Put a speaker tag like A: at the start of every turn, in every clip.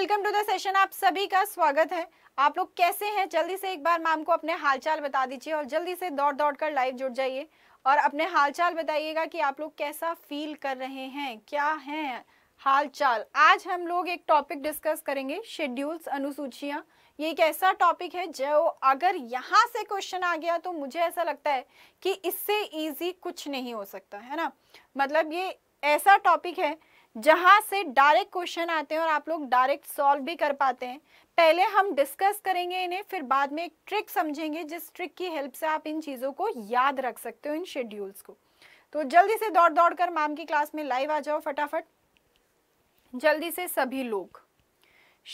A: welcome to the session आप सभी का स्वागत है आप लोग कैसे हैं जल्दी से एक बार मैम को अपने हालचाल बता दीजिए और जल्दी से दौड़ दौड़ कर लाइव जुड़ जाइए और अपने हालचाल बताइएगा कि आप लोग कैसा फील कर रहे हैं क्या है हालचाल आज हम लोग एक टॉपिक डिस्कस करेंगे शेड्यूल्स अनुसूचियाँ ये एक ऐसा टॉपिक है जो अगर यहाँ से क्वेश्चन आ गया तो मुझे ऐसा लगता है कि इससे ईजी कुछ नहीं हो सकता है ना मतलब ये ऐसा टॉपिक है जहां से डायरेक्ट क्वेश्चन आते हैं और आप लोग डायरेक्ट सॉल्व भी कर पाते हैं पहले हम डिस्कस करेंगे इन्हें फिर बाद में एक ट्रिक समझेंगे जिस ट्रिक की हेल्प से आप इन चीज़ों को याद रख सकते हो इन शेड्यूल्स को तो जल्दी से दौड़ दौड़ कर मैम की क्लास में लाइव आ जाओ फटाफट जल्दी से सभी लोग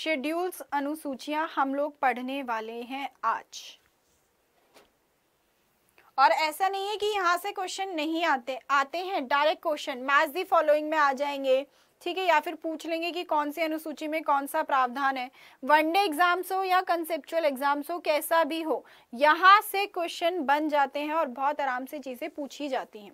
A: शेड्यूल्स अनुसूचियां हम लोग पढ़ने वाले हैं आज और ऐसा नहीं है कि यहाँ से क्वेश्चन नहीं आते आते हैं direct question match the following में आ जाएंगे ठीक है या फिर पूछ लेंगे कि कौन सी अनुसूची में कौन सा प्रावधान है वनडे एग्जाम्स हो या कंसेप्चुअल एग्जाम्स हो कैसा भी हो यहाँ से क्वेश्चन बन जाते हैं और बहुत आराम से चीज़ें पूछी जाती हैं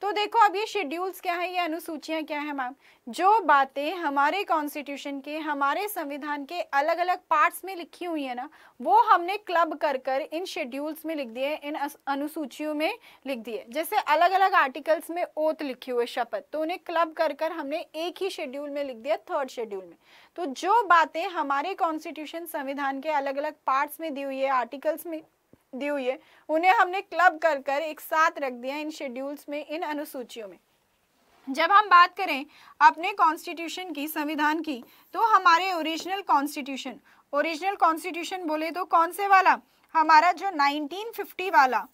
A: तो देखो अब ये शेड्यूल्स क्या है ये अनुसूचियाँ क्या है मैम जो बातें हमारे कॉन्स्टिट्यूशन के हमारे संविधान के अलग अलग पार्ट्स में लिखी हुई है ना वो हमने क्लब कर कर इन शेड्यूल्स में लिख दिए इन अनुसूचियों में लिख दिए जैसे अलग अलग आर्टिकल्स में ओत लिखी हुई शपथ तो उन्हें क्लब कर कर हमने एक ही शेड्यूल में लिख दिया थर्ड शेड्यूल में तो जो बातें हमारे कॉन्स्टिट्यूशन संविधान के अलग अलग पार्ट्स में दी हुई है आर्टिकल्स में दी हुई है उन्हें हमने क्लब कर कर एक साथ रख दिया इन शेड्यूल्स में इन अनुसूचियों में जब हम बात करें अपने कॉन्स्टिट्यूशन की संविधान की तो हमारे ओरिजिनल कॉन्स्टिट्यूशन ओरिजिनल कॉन्स्टिट्यूशन बोले तो कौन से वाला हमारा जो 1950 वाला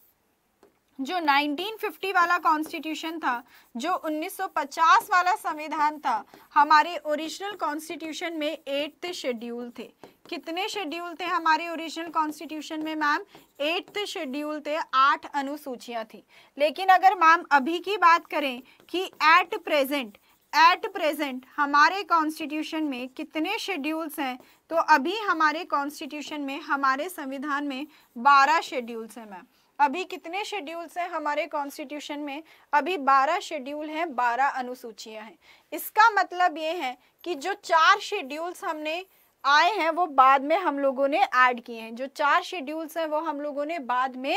A: जो 1950 वाला कॉन्स्टिट्यूशन था जो 1950 वाला संविधान था हमारे ओरिजिनल कॉन्स्टिट्यूशन में एट्थ शेड्यूल थे कितने शेड्यूल थे हमारे ओरिजिनल कॉन्स्टिट्यूशन में मैम एट्थ शेड्यूल थे आठ अनुसूचियां थी लेकिन अगर मैम अभी की बात करें कि एट प्रेजेंट एट प्रेजेंट हमारे कॉन्स्टिट्यूशन में कितने शेड्यूल्स हैं तो अभी हमारे कॉन्स्टिट्यूशन में हमारे संविधान में बारह शेड्यूल्स हैं मैम अभी कितने शेड्यूल्स हैं हमारे कॉन्स्टिट्यूशन में अभी बारह शेड्यूल हैं बारह अनुसूचियां हैं इसका मतलब ये है कि जो चार शेड्यूल्स हमने आए हैं वो बाद में हम लोगों ने ऐड किए हैं जो चार शेड्यूल्स हैं वो हम लोगों ने बाद में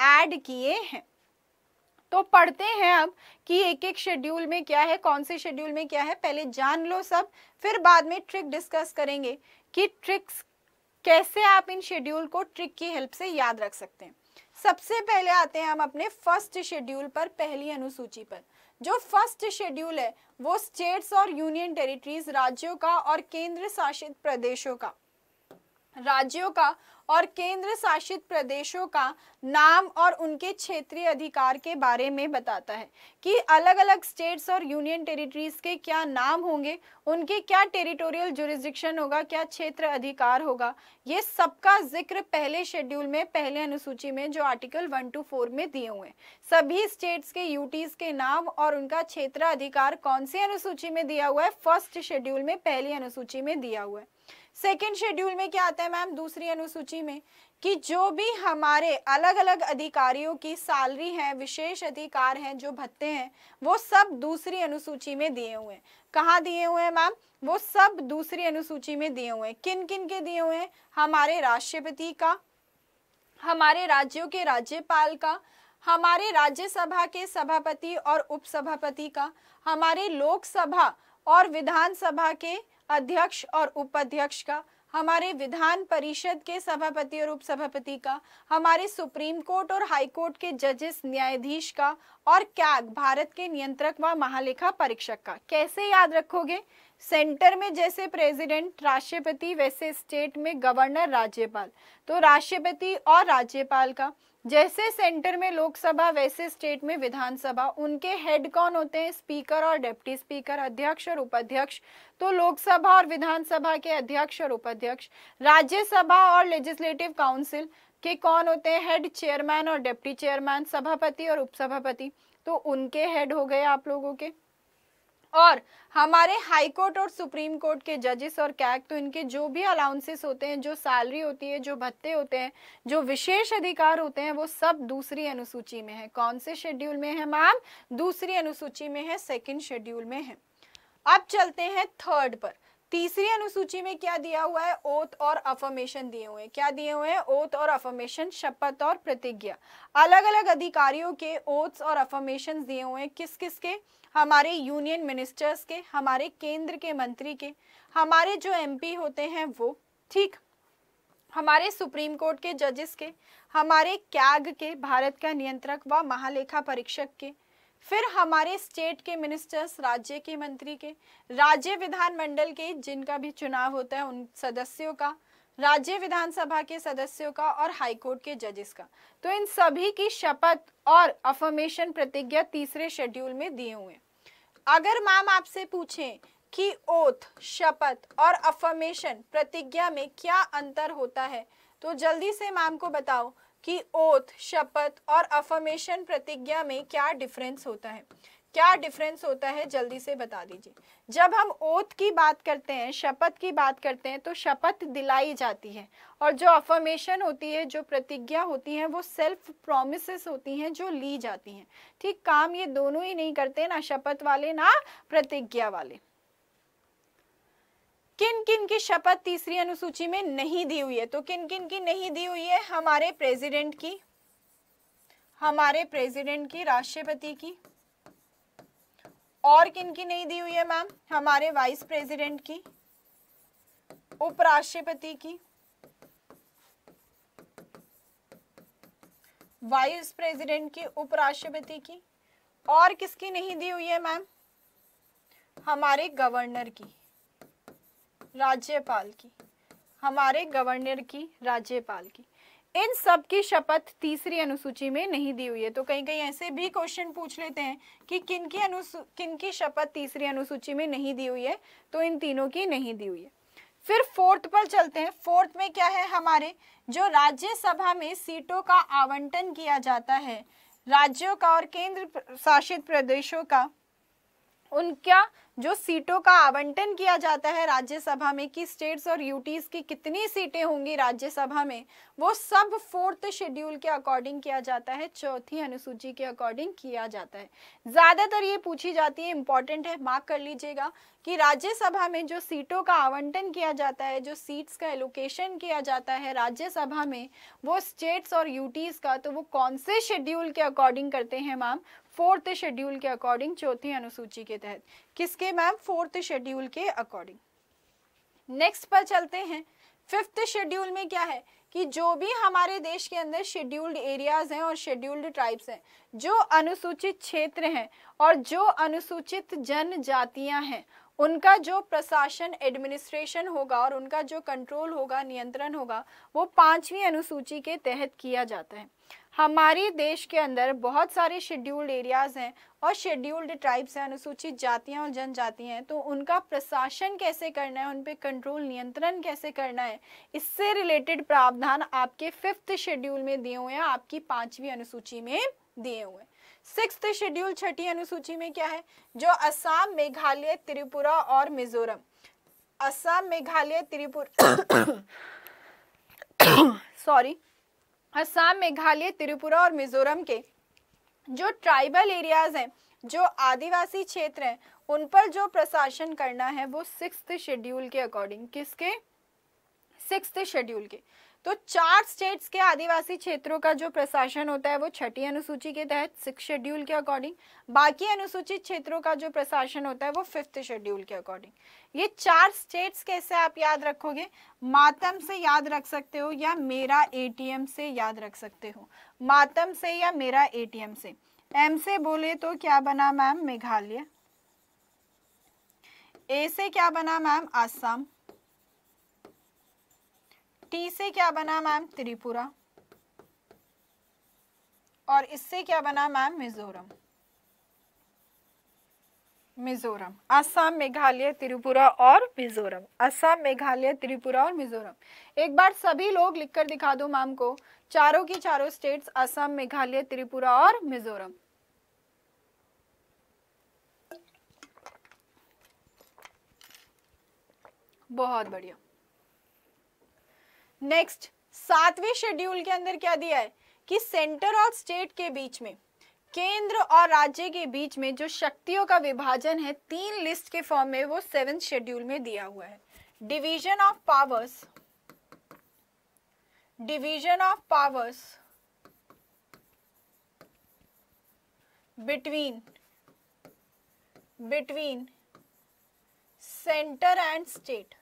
A: ऐड किए हैं तो पढ़ते हैं अब कि एक एक शेड्यूल में क्या है कौन से शेड्यूल में क्या है पहले जान लो सब फिर बाद में ट्रिक डिस्कस करेंगे कि ट्रिक्स कैसे आप इन शेड्यूल को ट्रिक की हेल्प से याद रख सकते हैं सबसे पहले आते हैं हम अपने फर्स्ट शेड्यूल पर पहली अनुसूची पर जो फर्स्ट शेड्यूल है वो स्टेट्स और यूनियन टेरिटरीज राज्यों का और केंद्र शासित प्रदेशों का राज्यों का और केंद्र शासित प्रदेशों का नाम और उनके क्षेत्रीय अधिकार के बारे में बताता है कि अलग अलग स्टेट्स और यूनियन टेरिटरीज के क्या नाम होंगे उनके क्या टेरिटोरियल जुरिस्डिक्शन होगा क्या क्षेत्र अधिकार होगा ये सबका जिक्र पहले शेड्यूल में पहले अनुसूची में जो आर्टिकल वन टू फोर में दिए हुए सभी स्टेट्स के यूटीज के नाम और उनका क्षेत्र अधिकार कौन सी अनुसूची में दिया हुआ है फर्स्ट शेड्यूल में पहली अनुसूची में दिया हुआ है सेकेंड शेड्यूल में क्या आता है मैम दूसरी अनुसूची में कि जो भी हमारे अलग अलग अधिकारियों की सैलरी है विशेष अधिकार हैं जो भत्ते हैं वो सब दूसरी अनुसूची में दिए हुए हैं कहाँ दिए हुए हैं मैम वो सब दूसरी अनुसूची में दिए हुए हैं किन किन के दिए हुए हैं हमारे राष्ट्रपति का हमारे राज्यों के राज्यपाल का हमारे राज्यसभा के सभापति और उपसभापति का हमारे लोकसभा और विधानसभा के अध्यक्ष और उपाध्यक्ष का हमारे विधान परिषद के सभापति और उपसभापति का हमारे सुप्रीम कोर्ट और हाई कोर्ट के जजेस न्यायाधीश का और कैग भारत के नियंत्रक व महालेखा परीक्षक का कैसे याद रखोगे सेंटर में जैसे प्रेसिडेंट राष्ट्रपति वैसे स्टेट में गवर्नर राज्यपाल तो राष्ट्रपति और राज्यपाल का जैसे सेंटर में लोकसभा वैसे स्टेट में विधानसभा उनके हेड कौन होते हैं स्पीकर और डिप्टी स्पीकर अध्यक्ष और उपाध्यक्ष तो लोकसभा और विधानसभा के अध्यक्ष और उपाध्यक्ष राज्यसभा और लेजिस्लेटिव काउंसिल के कौन होते हैं हेड चेयरमैन और डिप्टी चेयरमैन सभापति और उपसभापति तो उनके हेड हो गए आप लोगों के और हमारे हाई कोर्ट और सुप्रीम कोर्ट के जजेस और कैक तो इनके जो भी अलाउंसेस होते हैं जो सैलरी होती है जो भत्ते होते हैं जो विशेष अधिकार होते हैं वो सब दूसरी अनुसूची में है कौन से शेड्यूल में है मैम दूसरी अनुसूची में है सेकेंड शेड्यूल में है अब चलते हैं थर्ड पर तीसरी अनुसूची में क्या दिया हुआ है ओथ और अफर्मेशन दिए हुए हैं क्या दिए हुए हैं ओथ और अफर्मेशन शपथ और प्रतिज्ञा अलग अलग अधिकारियों के ओथ्स और अफर्मेशन दिए हुए हैं किस किस के हमारे यूनियन मिनिस्टर्स के हमारे केंद्र के मंत्री के हमारे जो एमपी होते हैं वो ठीक हमारे सुप्रीम कोर्ट के जजेस के हमारे कैग के भारत का नियंत्रक व महालेखा परीक्षक के फिर हमारे स्टेट के मिनिस्टर्स राज्य के मंत्री के राज्य विधानमंडल के जिनका भी चुनाव होता है उन सदस्यों का राज्य विधानसभा के सदस्यों का और हाईकोर्ट के जजेस का तो इन सभी की शपथ और अफर्मेशन प्रतिज्ञा तीसरे शेड्यूल में दिए हुए अगर मैम आपसे पूछें कि ओथ शपथ और अफर्मेशन प्रतिज्ञा में क्या अंतर होता है तो जल्दी से मैम को बताओ कि ओथ शपथ और अफर्मेशन प्रतिज्ञा में क्या डिफरेंस होता है क्या डिफरेंस होता है जल्दी से बता दीजिए जब हम ओथ की बात करते हैं शपथ की बात करते हैं तो शपथ दिलाई जाती है और जो अफर्मेशन होती है जो प्रतिज्ञा होती है वो सेल्फ प्रोमिस होती हैं जो ली जाती हैं ठीक काम ये दोनों ही नहीं करते ना शपथ वाले ना प्रतिज्ञा वाले किन किन की शपथ तीसरी अनुसूची में नहीं दी हुई है तो किन किन की नहीं दी हुई है हमारे प्रेसिडेंट की हमारे प्रेसिडेंट की राष्ट्रपति की और किन की नहीं दी हुई है मैम हमारे वाइस प्रेसिडेंट की उपराष्ट्रपति की वाइस प्रेसिडेंट की उपराष्ट्रपति की और किसकी नहीं दी हुई है मैम हमारे गवर्नर की राज्यपाल की हमारे गवर्नर की राज्यपाल की इन सब की शपथ तीसरी अनुसूची में नहीं दी हुई है तो कहीं कहीं ऐसे भी क्वेश्चन पूछ लेते हैं कि किन की अनुसू किन की शपथ तीसरी अनुसूची में नहीं दी हुई है तो इन तीनों की नहीं दी हुई है फिर फोर्थ पर चलते हैं फोर्थ में क्या है हमारे जो राज्यसभा में सीटों का आवंटन किया जाता है राज्यों का और केंद्र शासित प्रदेशों का उनका जो सीटों का आवंटन किया जाता है राज्यसभा में कि स्टेट्स और यूटीज की कितनी सीटें होंगी राज्यसभा में वो सब फोर्थ शेड्यूल के अकॉर्डिंग किया जाता है चौथी अनुसूची के अकॉर्डिंग किया जाता है ज़्यादातर ये पूछी जाती है इंपॉर्टेंट है मार्क कर लीजिएगा कि राज्यसभा में जो सीटों का आवंटन किया जाता है जो सीट्स का एलोकेशन किया जाता है राज्यसभा में वो स्टेट्स और यूटीज़ का तो वो कौन से शेड्यूल के अकॉर्डिंग करते हैं मैम फोर्थ शेड्यूल के अकॉर्डिंग चौथी अनुसूची के तहत किसके मैम फोर्थ शेड्यूल के अकॉर्डिंग नेक्स्ट पर चलते हैं फिफ्थ शेड्यूल में क्या है कि जो भी हमारे देश के अंदर शेड्यूल्ड एरियाज हैं और शेड्यूल्ड ट्राइब्स हैं जो अनुसूचित क्षेत्र हैं और जो अनुसूचित जनजातियां हैं उनका जो प्रशासन एडमिनिस्ट्रेशन होगा और उनका जो कंट्रोल होगा नियंत्रण होगा वो पांचवी अनुसूची के तहत किया जाता है हमारे देश के अंदर बहुत सारे शेड्यूल्ड एरियाज़ हैं और शेड्यूल्ड ट्राइब्स हैं अनुसूचित जातियां और जनजातियां हैं तो उनका प्रशासन कैसे करना है उन पर कंट्रोल नियंत्रण कैसे करना है इससे रिलेटेड प्रावधान आपके फिफ्थ शेड्यूल में दिए हुए हैं आपकी पांचवी अनुसूची में दिए हुए हैं सिक्स शेड्यूल छठी अनुसूची में क्या है जो असम मेघालय त्रिपुरा और मिजोरम असम मेघालय त्रिपुरा सॉरी असम मेघालय त्रिपुरा और मिजोरम के जो ट्राइबल एरियाज हैं जो आदिवासी क्षेत्र हैं उन पर जो प्रशासन करना है वो सिक्स शेड्यूल के अकॉर्डिंग किसके सिक्स शेड्यूल के तो चार स्टेट्स के आदिवासी क्षेत्रों का जो प्रशासन होता है वो छठी अनुसूची के तहत सिक्स शेड्यूल के अकॉर्डिंग बाकी अनुसूचित क्षेत्रों का जो प्रशासन होता है वो फिफ्थ शेड्यूल के अकॉर्डिंग ये चार स्टेट्स कैसे आप याद रखोगे मातम से याद रख सकते हो या मेरा एटीएम से याद रख सकते हो मातम से या मेरा एटीएम से एम से बोले तो क्या बना मैम मेघालय ए से क्या बना मैम आसाम टी से क्या बना मैम त्रिपुरा और इससे क्या बना मैम मिजोरम मिजोरम असम मेघालय त्रिपुरा और मिजोरम असम मेघालय त्रिपुरा और मिजोरम एक बार सभी लोग लिखकर दिखा दो मैम को चारों की चारों स्टेट्स असम मेघालय त्रिपुरा और मिजोरम बहुत बढ़िया नेक्स्ट सातवें शेड्यूल के अंदर क्या दिया है कि सेंटर और स्टेट के बीच में केंद्र और राज्य के बीच में जो शक्तियों का विभाजन है तीन लिस्ट के फॉर्म में वो सेवेंथ शेड्यूल में दिया हुआ है division of powers division of powers between between centre and state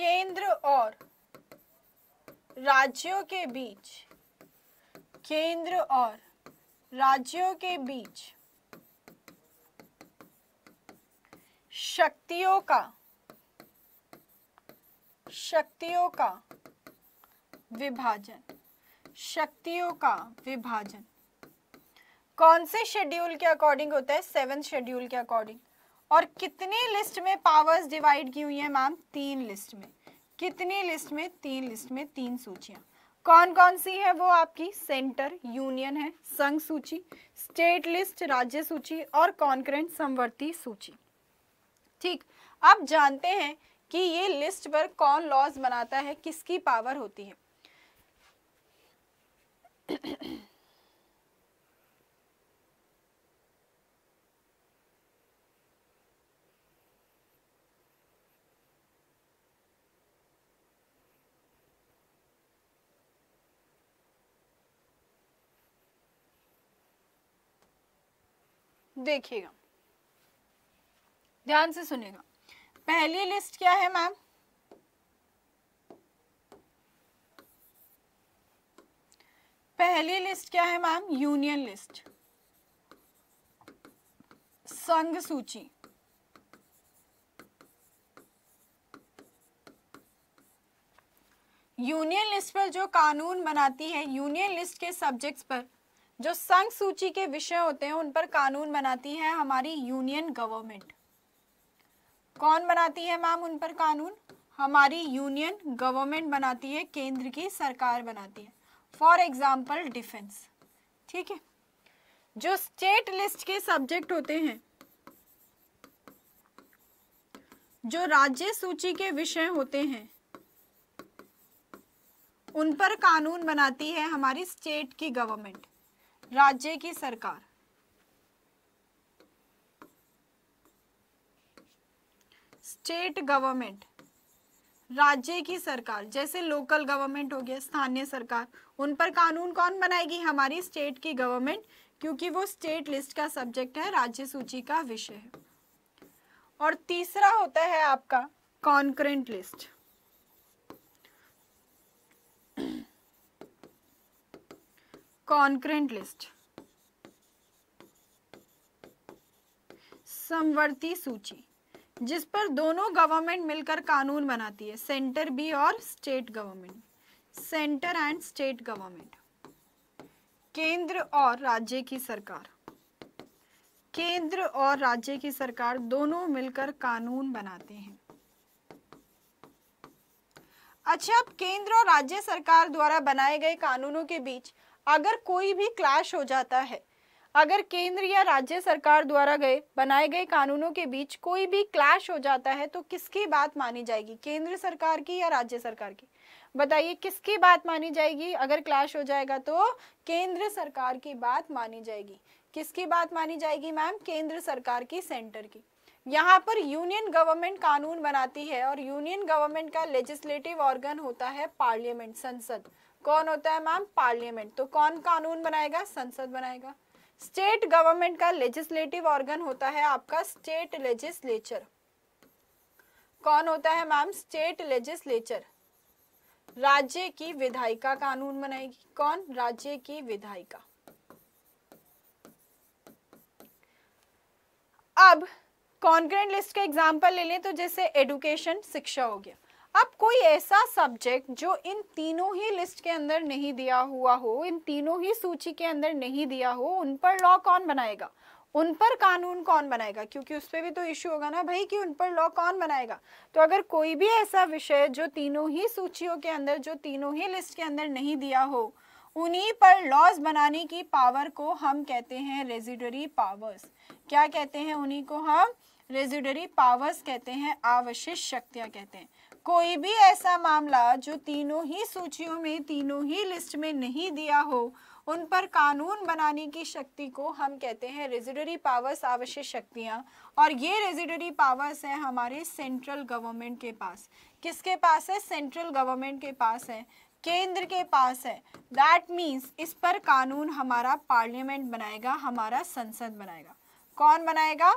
A: केंद्र और राज्यों के बीच केंद्र और राज्यों के बीच शक्तियों का शक्तियों का विभाजन शक्तियों का विभाजन कौन से शेड्यूल के अकॉर्डिंग होता है सेवन शेड्यूल के अकॉर्डिंग और कितनी लिस्ट में पावर्स डिवाइड की हुई है मैम तीन लिस्ट में कितनी लिस्ट में तीन लिस्ट में तीन सूचियां कौन कौन सी है वो आपकी सेंटर यूनियन है संघ सूची स्टेट लिस्ट राज्य सूची और कॉन्क्रेंट समवर्ती सूची ठीक अब जानते हैं कि ये लिस्ट पर कौन लॉज बनाता है किसकी पावर होती है देखिएगा ध्यान से सुनेगा पहली लिस्ट क्या है मैम पहली लिस्ट क्या है मैम यूनियन लिस्ट संघ सूची यूनियन लिस्ट पर जो कानून बनाती है यूनियन लिस्ट के सब्जेक्ट्स पर जो संघ सूची के विषय होते हैं उन पर कानून बनाती है हमारी यूनियन गवर्नमेंट कौन बनाती है मैम उन पर कानून हमारी यूनियन गवर्नमेंट बनाती है केंद्र की सरकार बनाती है फॉर एग्जाम्पल डिफेंस ठीक है जो स्टेट लिस्ट के सब्जेक्ट होते हैं जो राज्य सूची के विषय होते हैं उन पर कानून बनाती है हमारी स्टेट की गवर्नमेंट राज्य की सरकार स्टेट गवर्नमेंट राज्य की सरकार जैसे लोकल गवर्नमेंट हो गया स्थानीय सरकार उन पर कानून कौन बनाएगी हमारी स्टेट की गवर्नमेंट क्योंकि वो स्टेट लिस्ट का सब्जेक्ट है राज्य सूची का विषय है और तीसरा होता है आपका कॉन्करेंट लिस्ट कॉन्क्रेंट लिस्ट समवर्ती सूची जिस पर दोनों गवर्नमेंट मिलकर कानून बनाती है सेंटर भी और state government centre and state government केंद्र और राज्य की सरकार केंद्र और राज्य की सरकार दोनों मिलकर कानून बनाते हैं अच्छा अब केंद्र और राज्य सरकार द्वारा बनाए गए कानूनों के बीच अगर कोई भी क्लैश हो जाता है अगर केंद्र या राज्य सरकार द्वारा गए बनाए गए कानूनों के बीच कोई भी क्लैश हो जाता है तो किसकी बात मानी जाएगी केंद्र सरकार की या राज्य सरकार की बताइए किसकी बात मानी जाएगी अगर क्लैश हो जाएगा तो केंद्र सरकार की बात मानी जाएगी किसकी बात मानी जाएगी मैम केंद्र सरकार की सेंटर की यहाँ पर यूनियन गवर्नमेंट कानून बनाती है और यूनियन गवर्नमेंट का लेजिस्लेटिव ऑर्गन होता है पार्लियामेंट संसद कौन होता है मैम पार्लियामेंट तो कौन कानून बनाएगा संसद बनाएगा स्टेट गवर्नमेंट का लेजिस्लेटिव ऑर्गन होता है आपका स्टेट लेजिस्लेचर कौन होता है मैम स्टेट लेजिस्लेचर राज्य की विधायिका कानून बनाएगी कौन राज्य की विधायिका अब कॉन्क्रेंट लिस्ट का एग्जाम्पल ले लें तो जैसे एडुकेशन शिक्षा हो गया अब कोई ऐसा सब्जेक्ट जो इन तीनों ही लिस्ट के अंदर नहीं दिया हुआ हो इन तीनों ही सूची के अंदर नहीं दिया हो उन पर लॉ कौन बनाएगा उन पर कानून कौन बनाएगा क्योंकि उस पर भी तो इश्यू होगा ना भाई कि उन पर लॉ कौन बनाएगा तो अगर कोई भी ऐसा विषय जो तीनों ही सूचियों के अंदर जो तीनों ही लिस्ट के अंदर नहीं दिया हो उन्हीं पर लॉज बनाने की पावर को हम कहते हैं रेजिडरी पावर्स क्या कहते हैं उन्हीं को हम रेजिडरी पावर्स कहते हैं आवश्यक शक्तियां कहते हैं कोई भी ऐसा मामला जो तीनों ही सूचियों में तीनों ही लिस्ट में नहीं दिया हो उन पर कानून बनाने की शक्ति को हम कहते हैं रेजिडरी पावर्स आवश्यक शक्तियाँ और ये रेजिडरी पावर्स हैं हमारे सेंट्रल गवर्नमेंट के पास किसके पास है सेंट्रल गवर्नमेंट के पास है केंद्र के पास है दैट मीन्स इस पर कानून हमारा पार्लियामेंट बनाएगा हमारा संसद बनाएगा कौन बनाएगा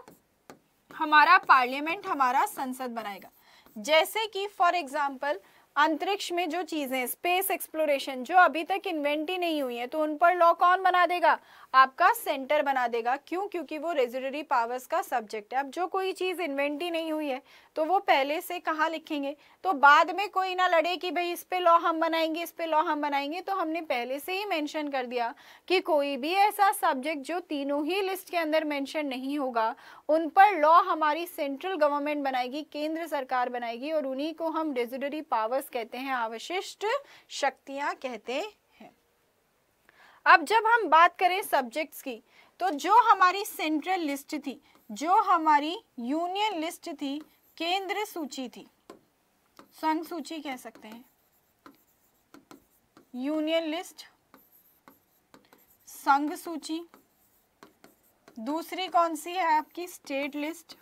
A: हमारा पार्लियामेंट हमारा संसद बनाएगा जैसे कि फॉर एग्जाम्पल अंतरिक्ष में जो चीज़ें स्पेस एक्सप्लोरेशन जो अभी तक इन्वेंट ही नहीं हुई है तो उन पर लॉ कौन बना देगा आपका सेंटर बना देगा क्यों क्योंकि वो रेजुलरी पावर्स का सब्जेक्ट है अब जो कोई चीज़ इन्वेंट ही नहीं हुई है तो वो पहले से कहाँ लिखेंगे तो बाद में कोई ना लड़े कि भाई इस पे लॉ हम बनाएंगे इस पे लॉ हम बनाएंगे तो हमने पहले से ही मैंशन कर दिया कि कोई भी ऐसा सब्जेक्ट जो तीनों ही लिस्ट के अंदर मैंशन नहीं होगा उन पर लॉ हमारी सेंट्रल गवर्नमेंट बनाएगी केंद्र सरकार बनाएगी और उन्हीं को हम रेजुडरी पावर्स कहते हैं अवशिष्ट शक्तियां कहते हैं अब जब हम बात करें सब्जेक्ट्स की तो जो हमारी सेंट्रल लिस्ट थी जो हमारी यूनियन लिस्ट थी केंद्र सूची थी संघ सूची कह सकते हैं यूनियन लिस्ट संघ सूची दूसरी कौन सी है आपकी स्टेट लिस्ट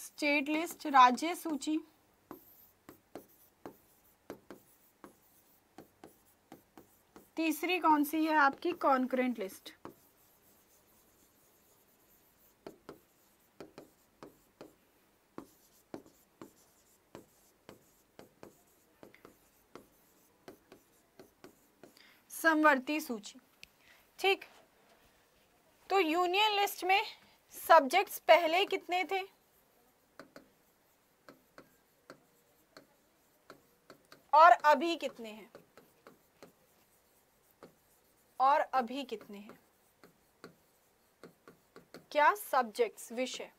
A: स्टेट लिस्ट राज्य सूची तीसरी कौन सी है आपकी कॉन्क्रेंट लिस्ट समवर्ती सूची ठीक तो यूनियन लिस्ट में सब्जेक्ट्स पहले कितने थे और अभी कितने हैं और अभी कितने हैं क्या सब्जेक्ट्स विषय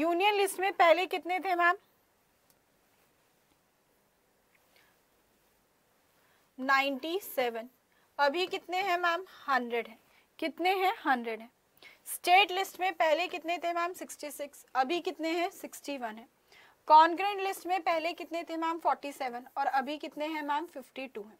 A: यूनियन लिस्ट में पहले कितने थे मैम नाइन्टी सेवन अभी कितने हैं मैम हंड्रेड हैं कितने हैं हंड्रेड हैं स्टेट लिस्ट में पहले कितने थे मैम सिक्सटी सिक्स अभी कितने हैं सिक्सटी वन है कॉन्ग्रेंट लिस्ट में पहले कितने थे मैम फोर्टी सेवन और अभी कितने हैं मैम फिफ्टी टू हैं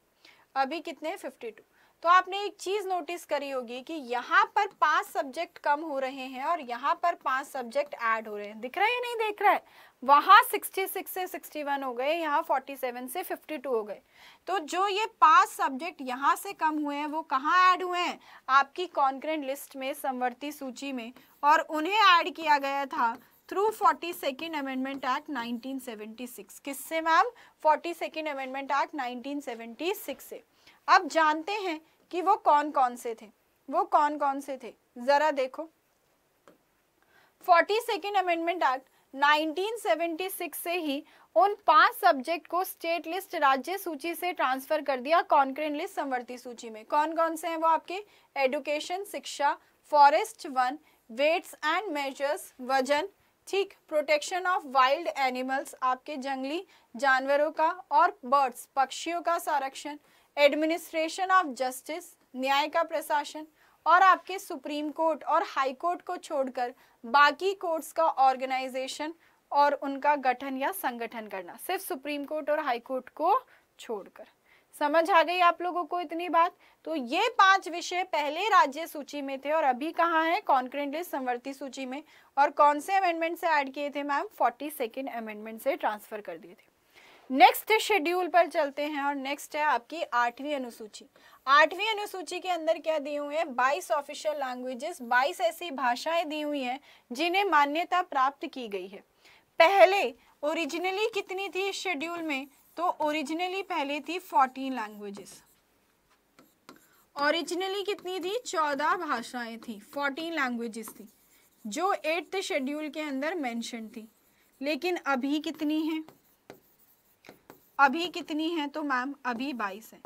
A: अभी कितने फिफ्टी टू तो आपने एक चीज नोटिस करी होगी कि यहाँ पर पांच सब्जेक्ट कम हो रहे हैं और यहाँ पर पांच सब्जेक्ट ऐड हो रहे हैं दिख रहा है या नहीं दिख रहा है वहाँ 66 से 61 हो गए यहाँ 47 से 52 हो गए तो जो ये पांच सब्जेक्ट यहाँ से कम हुए हैं वो कहाँ ऐड हुए हैं आपकी कॉन्क्रेंट लिस्ट में संवर्ती सूची में और उन्हें ऐड किया गया था through forty second amendment act 1976 किससे ma'am forty second amendment act 1976 से अब जानते हैं कि वो कौन कौन से थे वो कौन कौन से थे जरा देखो फोर्टी सेकेंड अमेंडमेंट एक्ट 1976 से ही उन पांच सब्जेक्ट को स्टेट लिस्ट राज्य सूची से ट्रांसफर कर दिया कॉन्क्रेन लिस्ट संवर्ती सूची में कौन कौन से हैं वो आपके एडुकेशन शिक्षा फॉरेस्ट वन वेट्स एंड मेजर्स वजन ठीक प्रोटेक्शन ऑफ वाइल्ड एनिमल्स आपके जंगली जानवरों का और बर्ड्स पक्षियों का संरक्षण एडमिनिस्ट्रेशन ऑफ जस्टिस न्याय का प्रशासन और आपके सुप्रीम कोर्ट और हाई कोर्ट को छोड़कर बाकी कोर्ट्स का ऑर्गेनाइजेशन और उनका गठन या संगठन करना सिर्फ सुप्रीम कोर्ट और हाई कोर्ट को छोड़कर समझ आ गई आप लोगों को इतनी बात तो ये पांच विषय पहले राज्य सूची में थे और अभी कहाँ है कॉन्क्रेंट लिस्ट संवर्ती सूची में और कौन से अमेंडमेंट से ऐड किए थे मैम फोर्टी सेकेंड अमेंडमेंट से ट्रांसफर कर दिए थे नेक्स्ट शेड्यूल पर चलते हैं और नेक्स्ट है आपकी आठवीं अनुसूची आठवीं अनुसूची के अंदर क्या दी हुई है बाईस ऑफिशियल लैंग्वेजेस बाईस ऐसी भाषाएं दी हुई हैं जिन्हें मान्यता प्राप्त की गई है पहले ओरिजिनली कितनी थी इस शेड्यूल में तो ओरिजिनली पहले थी फोर्टीन लैंग्वेजेस ओरिजिनली कितनी थी चौदह भाषाएं थी फोर्टीन लैंग्वेजेस थी जो एट्थ शेड्यूल के अंदर मैंशन थी लेकिन अभी कितनी है अभी कितनी है तो मैम अभी बाईस है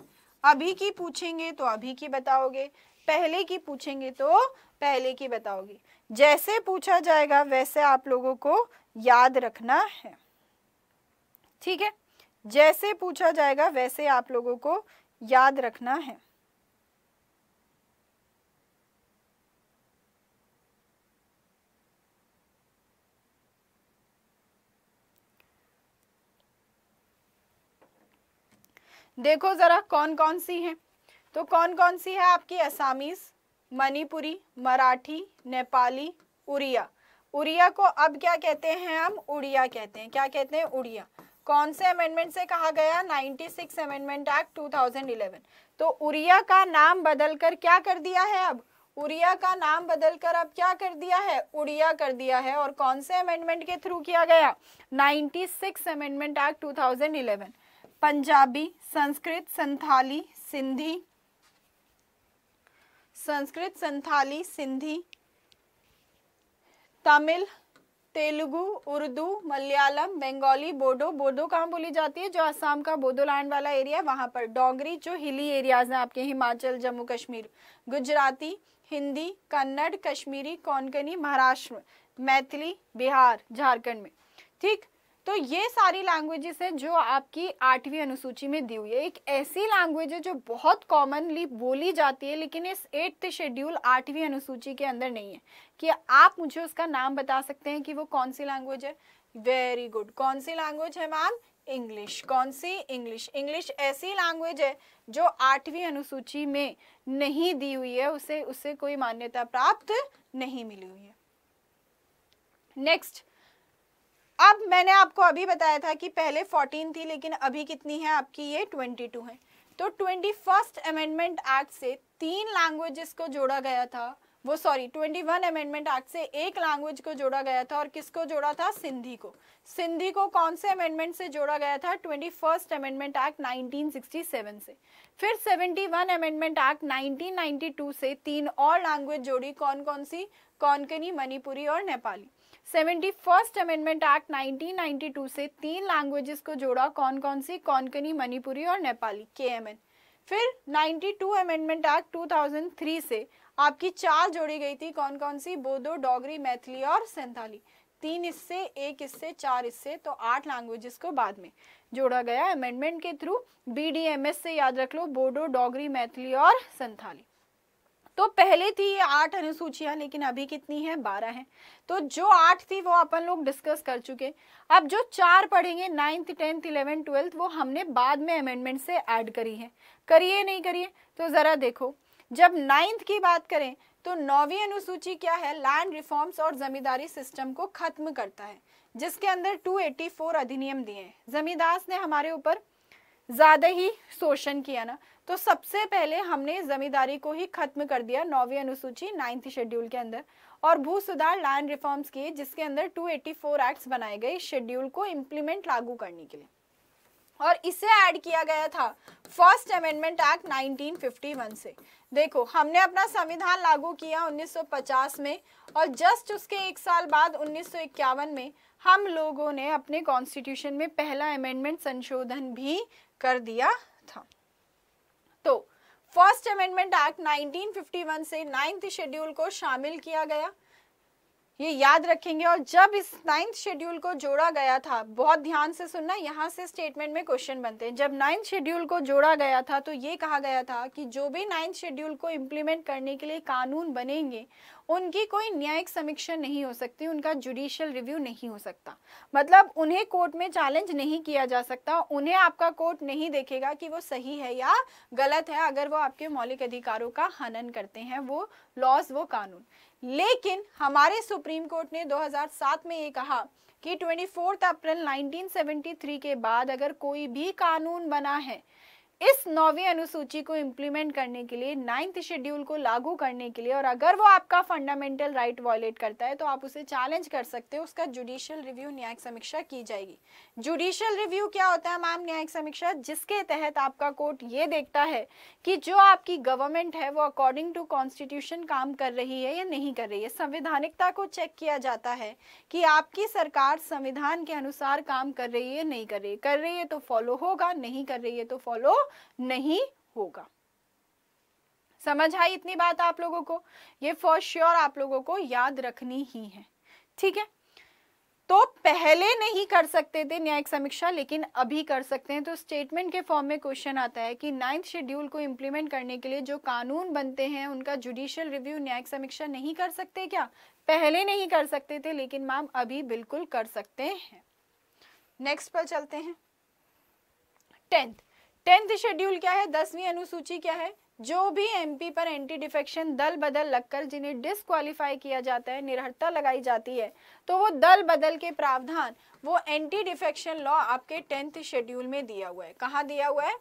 A: अभी की पूछेंगे तो अभी की बताओगे पहले की पूछेंगे तो पहले की बताओगे जैसे पूछा जाएगा वैसे आप लोगों को याद रखना है ठीक है जैसे पूछा जाएगा वैसे आप लोगों को याद रखना है देखो ज़रा कौन कौन सी हैं तो कौन कौन सी है आपकी असामीज मणिपुरी मराठी नेपाली उड़िया उड़िया को अब क्या कहते हैं हम उड़िया कहते हैं क्या कहते हैं उड़िया कौन से अमेंडमेंट से कहा गया 96 अमेंडमेंट एक्ट 2011 तो उड़िया का नाम बदलकर क्या कर दिया है अब उड़िया का नाम बदलकर अब क्या कर दिया है उड़िया कर दिया है और कौन से अमेंडमेंट के थ्रू किया गया 96 अमेंडमेंट एक्ट 2011 पंजाबी संस्कृत संथाली सिंधी संस्कृत संथाली सिंधी तमिल तेलुगु उर्दू मलयालम बंगाली बोडो बोडो कहाँ बोली जाती है जो असम का बोडोलैंड वाला एरिया है वहाँ पर डोंगरी जो हिली एरियाज हैं आपके हिमाचल जम्मू कश्मीर गुजराती हिंदी कन्नड़ कश्मीरी कोंकणी महाराष्ट्र मैथिली बिहार झारखंड में ठीक तो ये सारी लैंग्वेजेस हैं जो आपकी आठवीं अनुसूची में दी हुई है एक ऐसी लैंग्वेज है जो बहुत कॉमनली बोली जाती है लेकिन इस एट्थ शेड्यूल आठवीं अनुसूची के अंदर नहीं है कि आप मुझे उसका नाम बता सकते हैं कि वो कौन सी लैंग्वेज है वेरी गुड कौन सी लैंग्वेज है मैम इंग्लिश कौन सी इंग्लिश इंग्लिश ऐसी लैंग्वेज है जो आठवीं अनुसूची में नहीं दी हुई है उसे उसे कोई मान्यता प्राप्त नहीं मिली हुई है नेक्स्ट अब मैंने आपको अभी बताया था कि पहले 14 थी लेकिन अभी कितनी है आपकी ये 22 है तो ट्वेंटी फर्स्ट अमेंडमेंट एक्ट से तीन लैंग्वेजेस को जोड़ा गया था वो sorry twenty one amendment act से एक लैंग्वेज को जोड़ा गया था और किसको जोड़ा था सिंधी को सिंधी को कौन से अमेंडमेंट से जोड़ा गया था ट्वेंटी फर्स्ट अमेंडमेंट एक्ट 1967 से फिर 71 अमेंडमेंट एक्ट 1992 से तीन और लैंग्वेज जोड़ी कौन कौन सी कौनकनी मणिपुरी और Nepali seventy first amendment act 1992 से तीन लैंग्वेजेस को जोड़ा कौन कौन सी कौनकनी मणिपुरी और नेपाली के फिर 92 अमेंडमेंट एक्ट 2003 से आपकी चार जोड़ी गई थी कौन कौन सी बोडो डोगरी मैथिली और सेंथाली तीन इससे एक इससे चार इससे तो आठ लैंग्वेजेस को बाद में जोड़ा गया अमेंडमेंट के थ्रू एस से याद रख लो बोडो डोगरी मैथिली और संथाली तो पहले थी आठ अनुसूचियां लेकिन अभी कितनी है बारह है तो जो आठ थी वो अपन लोग डिस्कस कर चुके अब जो चार पढ़ेंगे नाइन्थ टेंथ इलेवेंथ ट्वेल्थ वो हमने बाद में अमेंडमेंट से ऐड करी है करिए नहीं करिए तो ज़रा देखो जब नाइन्थ की बात करें तो नौवीं अनुसूची क्या है लैंड रिफॉर्म्स और जमींदारी सिस्टम को खत्म करता है जिसके अंदर 284 अधिनियम दिए हैं जमींदार ने हमारे ऊपर ज़्यादा ही शोषण किया ना तो सबसे पहले हमने जमींदारी को ही खत्म कर दिया नौवीं अनुसूची नाइन्थ शेड्यूल के अंदर और भू सुधार लैंड रिफॉर्म्स किए जिसके अंदर 284 एट्टी एक्ट्स बनाए गए शेड्यूल को इम्प्लीमेंट लागू करने के लिए और इसे ऐड किया गया था फर्स्ट अमेंडमेंट एक्ट 1951 से देखो हमने अपना संविधान लागू किया 1950 में और जस्ट उसके एक साल बाद 1951 में हम लोगों ने अपने कॉन्स्टिट्यूशन में पहला अमेंडमेंट संशोधन भी कर दिया था तो फर्स्ट अमेंडमेंट एक्ट 1951 से नाइन्थ शेड्यूल को शामिल किया गया ये याद रखेंगे और जब इस नाइन्थ शेड्यूल को जोड़ा गया था बहुत ध्यान से सुनना यहाँ से स्टेटमेंट में क्वेश्चन बनते हैं जब नाइन्थ शेड्यूल को जोड़ा गया था तो ये कहा गया था कि जो भी नाइन्थ शेड्यूल को इम्प्लीमेंट करने के लिए कानून बनेंगे उनकी कोई न्यायिक समीक्षा नहीं हो सकती उनका जुडिशियल रिव्यू नहीं हो सकता मतलब उन्हें कोर्ट में चैलेंज नहीं किया जा सकता उन्हें आपका कोर्ट नहीं देखेगा कि वो सही है या गलत है अगर वो आपके मौलिक अधिकारों का हनन करते हैं वो लॉज वो कानून लेकिन हमारे सुप्रीम कोर्ट ने 2007 में ये कहा कि 24 अप्रैल 1973 के बाद अगर कोई भी कानून बना है इस नौवीं अनुसूची को इम्प्लीमेंट करने के लिए नाइन्थ शेड्यूल को लागू करने के लिए और अगर वो आपका फंडामेंटल राइट वॉयलेट करता है तो आप उसे चैलेंज कर सकते हो उसका जुडिशियल रिव्यू न्यायिक समीक्षा की जाएगी जुडिशियल रिव्यू क्या होता है मैम न्यायिक समीक्षा जिसके तहत आपका कोर्ट ये देखता है कि जो आपकी गवर्नमेंट है वो अकॉर्डिंग टू कॉन्स्टिट्यूशन काम कर रही है या नहीं कर रही है संविधानिकता को चेक किया जाता है कि आपकी सरकार संविधान के अनुसार काम कर रही है नहीं कर रही है कर रही है तो फॉलो होगा नहीं कर रही है तो फॉलो नहीं होगा समझ आई इतनी बात आप लोगों को ये फॉर श्योर sure आप लोगों को याद रखनी ही है ठीक है तो पहले नहीं कर सकते थे न्यायिक समीक्षा लेकिन अभी कर सकते हैं तो स्टेटमेंट के फॉर्म में क्वेश्चन आता है कि नाइन्थ शेड्यूल को इंप्लीमेंट करने के लिए जो कानून बनते हैं उनका जुडिशियल रिव्यू न्यायिक समीक्षा नहीं कर सकते क्या पहले नहीं कर सकते थे लेकिन मैम अभी बिल्कुल कर सकते हैं नेक्स्ट पर चलते हैं टेंथ टेंथ शेड्यूल क्या है दसवीं अनुसूची क्या है जो भी एमपी पर एंटी डिफेक्शन दल बदल लगकर जिन्हें डिसक्वालीफाई किया जाता है निरहता लगाई जाती है तो वो दल बदल के प्रावधान वो एंटी डिफेक्शन लॉ आपके टेंथ शेड्यूल में दिया हुआ है कहाँ दिया हुआ है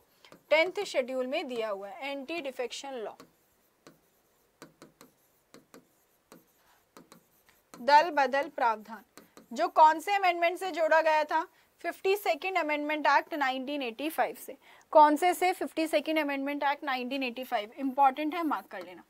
A: टेंथ शेड्यूल में दिया हुआ है एंटी डिफेक्शन लॉ दल बदल प्रावधान जो कौन से अमेंडमेंट से जोड़ा गया था फिफ्टी सेकेंड अमेंडमेंट एक्ट 1985 से कौन से से fifty second amendment act 1985 important है मार्क कर लेना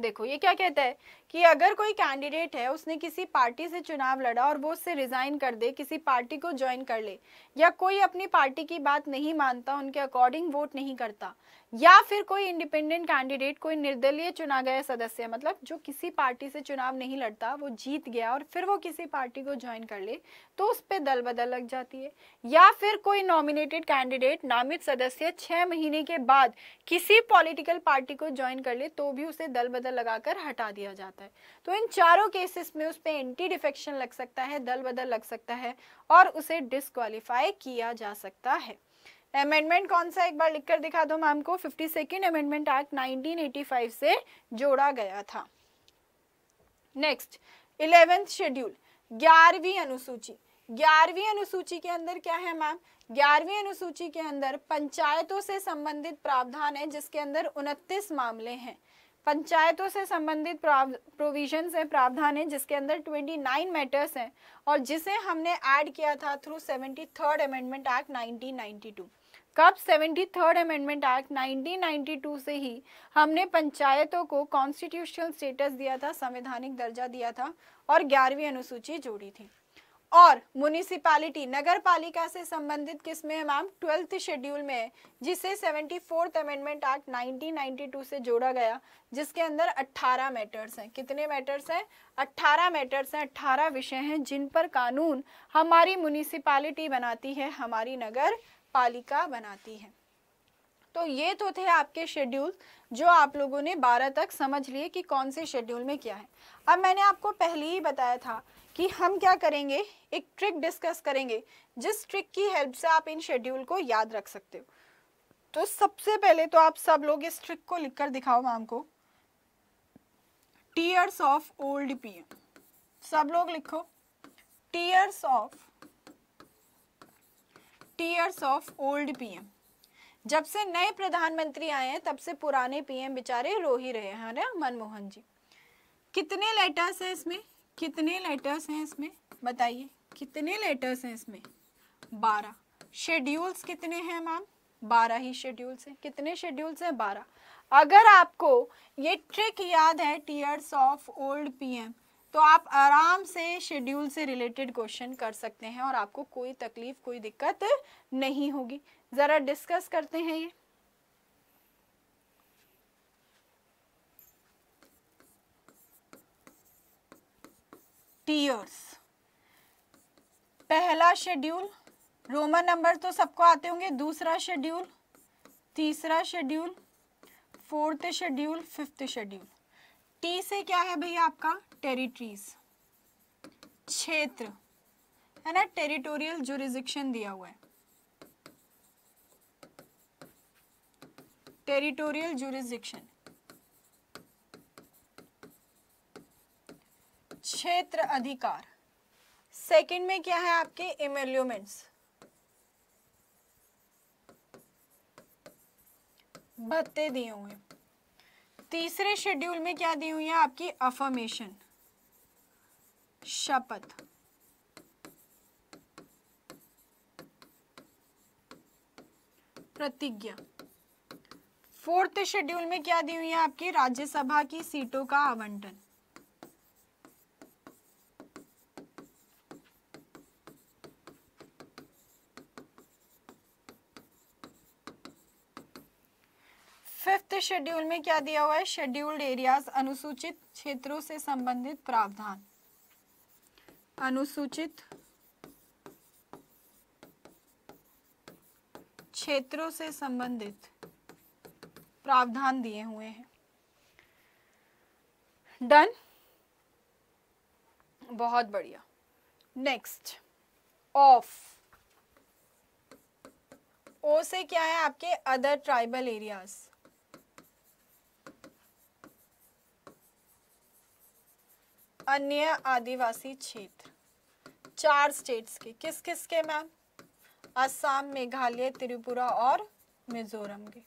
A: देखो ये क्या कहता है कि अगर कोई कैंडिडेट है उसने किसी पार्टी से चुनाव लड़ा और वो उससे रिज़ाइन कर दे किसी पार्टी को ज्वाइन कर ले या कोई अपनी पार्टी की बात नहीं मानता उनके अकॉर्डिंग वोट नहीं करता या फिर कोई इंडिपेंडेंट कैंडिडेट कोई निर्दलीय चुना गया सदस्य मतलब जो किसी पार्टी से चुनाव नहीं लड़ता वो जीत गया और फिर वो किसी पार्टी को ज्वाइन कर ले तो उस पर दल बदल लग जाती है या फिर कोई नॉमिनेटेड कैंडिडेट नामित सदस्य छः महीने के बाद किसी पॉलिटिकल पार्टी को ज्वाइन कर ले तो भी उसे दल बदल लगाकर हटा दिया जाता है सकता है तो इन चारों केसेस में उस पर एंटी डिफेक्शन लग सकता है दल बदल लग सकता है और उसे डिसक्वालीफाई किया जा सकता है अमेंडमेंट कौन सा एक बार लिखकर दिखा दो मैम को फिफ्टी सेकेंड अमेंडमेंट एक्ट 1985 से जोड़ा गया था नेक्स्ट इलेवेंथ शेड्यूल ग्यारहवीं अनुसूची ग्यारहवीं अनुसूची के अंदर क्या है मैम ग्यारहवीं अनुसूची के अंदर पंचायतों से संबंधित प्रावधान है जिसके अंदर उनतीस मामले हैं पंचायतों से संबंधित प्रोविजन है प्रावधान है जिसके अंदर 29 मैटर्स हैं और जिसे हमने ऐड किया था through seventy third amendment act 1992 कब सेवेंटी थर्ड अमेंडमेंट एक्ट 1992 से ही हमने पंचायतों को कॉन्स्टिट्यूशनल स्टेटस दिया था संवैधानिक दर्जा दिया था और ग्यारहवीं अनुसूची जोड़ी थी और म्यूनिसिपैलिटी नगर पालिका से संबंधित किस में है मैम ट्वेल्थ शेड्यूल में है जिसे seventy fourth amendment act nineteen two से जोड़ा गया जिसके अंदर अट्ठारह मैटर्स हैं कितने मैटर्स हैं अट्ठारह मैटर्स हैं अट्ठारह विषय हैं जिन पर कानून हमारी म्यूनिसिपैलिटी बनाती है हमारी नगर पालिका बनाती है तो ये तो थे आपके शेड्यूल जो आप लोगों ने 12 तक समझ लिए कि कौन से शेड्यूल में क्या है अब मैंने आपको पहले ही बताया था कि हम क्या करेंगे एक ट्रिक डिस्कस करेंगे जिस ट्रिक की हेल्प से आप इन शेड्यूल को याद रख सकते हो तो सबसे पहले तो आप सब लोग इस ट्रिक को लिखकर दिखाओ मैम को टीयर्स ऑफ ओल्ड पीएम सब लोग लिखो tears of tears of old PM जब से नए प्रधानमंत्री आए हैं तब से पुराने पीएम बेचारे रो ही रहे हैं ना मनमोहन जी कितने लेटर्स हैं इसमें कितने लेटर्स हैं इसमें बताइए कितने लेटर्स हैं इसमें बारह शेड्यूल्स कितने हैं मैम बारह ही शेड्यूल्स हैं कितने शेड्यूल्स हैं बारह अगर आपको ये ट्रिक याद है टीयर्स ऑफ ओल्ड पीएम तो आप आराम से शेड्यूल से रिलेटेड क्वेश्चन कर सकते हैं और आपको कोई तकलीफ कोई दिक्कत नहीं होगी ज़रा डिस्कस करते हैं ये टीयर्स पहला शेड्यूल रोमन नंबर तो सबको आते होंगे दूसरा शेड्यूल तीसरा schedule fourth schedule fifth schedule T से क्या है भैया आपका टेरिटरीज क्षेत्र है ना टेरिटोरियल जुरिजिक्शन दिया हुआ है टेरिटोरियल जुरिजिक्शन क्षेत्र अधिकार सेकंड में क्या है आपके इमेल्यूमेंट्स भत्ते दिए हुए तीसरे शेड्यूल में क्या दी हुई है आपकी अफर्मेशन शपथ प्रतिज्ञा फोर्थ शेड्यूल में क्या दी हुई है आपकी राज्यसभा की सीटों का आवंटन फिफ्थ शेड्यूल में क्या दिया हुआ है शेड्यूल्ड एरियाज अनुसूचित क्षेत्रों से संबंधित प्रावधान अनुसूचित क्षेत्रों से संबंधित प्रावधान दिए हुए हैं डन बहुत बढ़िया नेक्स्ट ऑफ ओ से क्या है आपके अदर ट्राइबल एरियाज अन्य आदिवासी क्षेत्र चार स्टेट्स के किस किस के मैम असम मेघालय त्रिपुरा और मिजोरम के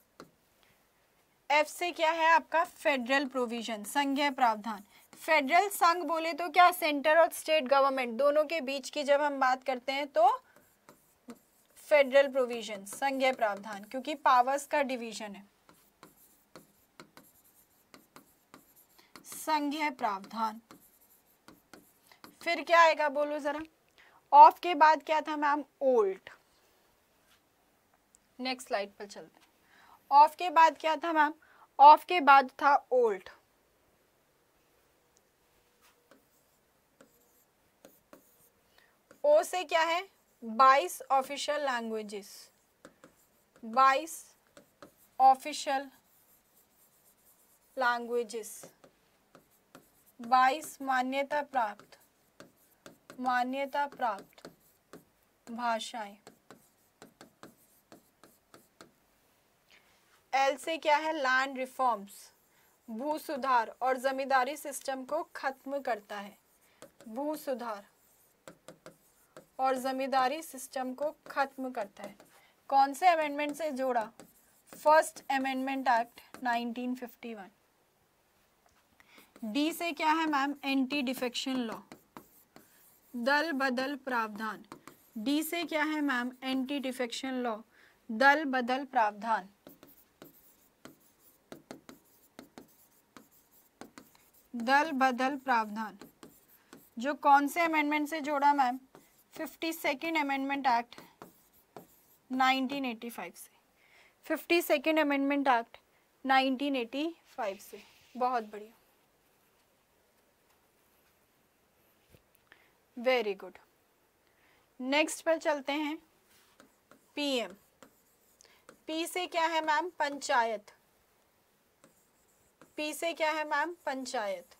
A: एफ से क्या है आपका फेडरल प्रोविजन संघीय प्रावधान फेडरल संघ बोले तो क्या सेंटर और स्टेट गवर्नमेंट दोनों के बीच की जब हम बात करते हैं तो फेडरल प्रोविजन संघीय प्रावधान क्योंकि पावर्स का डिवीजन है संघीय प्रावधान फिर क्या आएगा बोलो जरा ऑफ के बाद क्या था मैम ओल्ड नेक्स्ट स्लाइड पर चलते ऑफ के बाद क्या था मैम ऑफ के बाद था ओल्ड ओ से क्या है बाईस ऑफिशियल लैंग्वेजेस बाईस ऑफिशियल लैंग्वेजेस बाईस मान्यता प्राप्त मान्यता प्राप्त भाषाएं एल से क्या है लैंड रिफॉर्म्स भू सुधार और जमींदारी सिस्टम को खत्म करता है भू सुधार और जमींदारी सिस्टम को खत्म करता है कौन से अमेंडमेंट से जोड़ा फर्स्ट अमेंडमेंट एक्ट 1951 डी से क्या है मैम एंटी डिफेक्शन लॉ दल बदल प्रावधान डी से क्या है मैम एंटी डिफेक्शन लॉ दल बदल प्रावधान दल बदल प्रावधान जो कौन से अमेंडमेंट से जोड़ा ma'am fifty second amendment act 1985 से फिफ्टी सेकेंड अमेंडमेंट एक्ट 1985 से बहुत बढ़िया वेरी गुड नेक्स्ट पर चलते हैं पीएम पी से क्या है मैम पंचायत पी से क्या है मैम पंचायत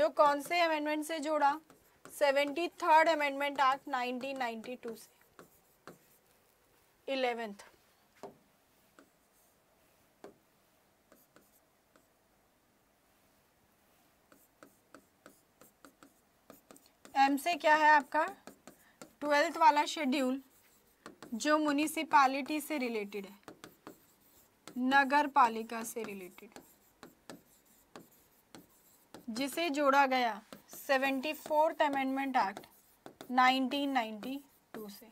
A: जो कौन से अमेंडमेंट से जुड़ा सेवेंटी थर्ड अमेंडमेंट एक्ट 1992 से इलेवेंथ एम से क्या है आपका ट्वेल्थ वाला शेड्यूल जो म्यूनिसिपालिटी से रिलेटेड है नगर पालिका से रिलेटेड जिसे जोड़ा गया सेवेंटी फोर्थ अमेंडमेंट एक्ट 1992 से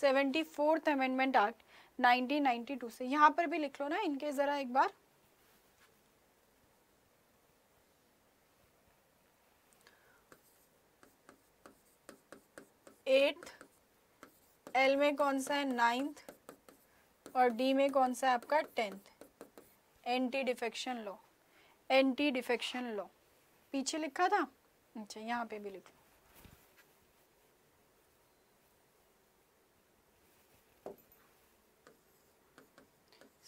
A: सेवेंटी फोर्थ अमेंडमेंट एक्ट 1992 से यहाँ पर भी लिख लो ना इनके ज़रा एक बार एट एल में कौन सा है नाइन्थ और डी में कौन सा है आपका tenth anti defection law anti defection law पीछे लिखा था अच्छा यहाँ पे भी लिख लो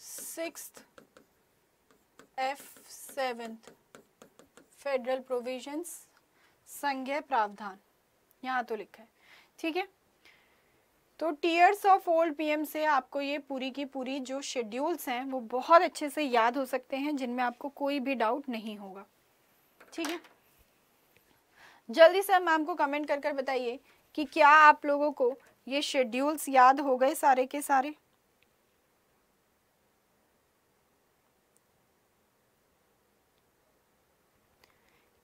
A: six F seventh federal provisions संज्ञा प्रावधान यहाँ तो लिखा है ठीक है तो टीयर्स ऑफ ओल्ड पीएम से आपको ये पूरी की पूरी जो शेड्यूल्स हैं वो बहुत अच्छे से याद हो सकते हैं जिनमें आपको कोई भी डाउट नहीं होगा ठीक है जल्दी से मैम को कमेंट कर कर बताइए कि क्या आप लोगों को ये शेड्यूल्स याद हो गए सारे के सारे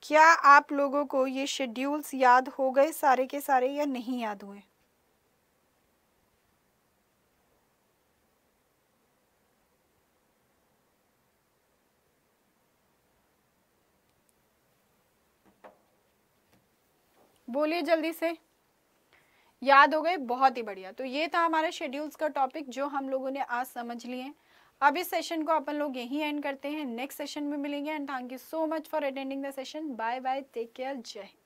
A: क्या आप लोगों को ये शेड्यूल्स याद हो गए सारे के सारे या नहीं याद हुए बोलिए जल्दी से याद हो गए बहुत ही बढ़िया तो ये था हमारे शेड्यूल्स का टॉपिक जो हम लोगों ने आज समझ लिए अब इस सेशन को अपन लोग यहीं एंड करते हैं नेक्स्ट सेशन में मिलेंगे and thank you so much for attending the session bye bye take care जय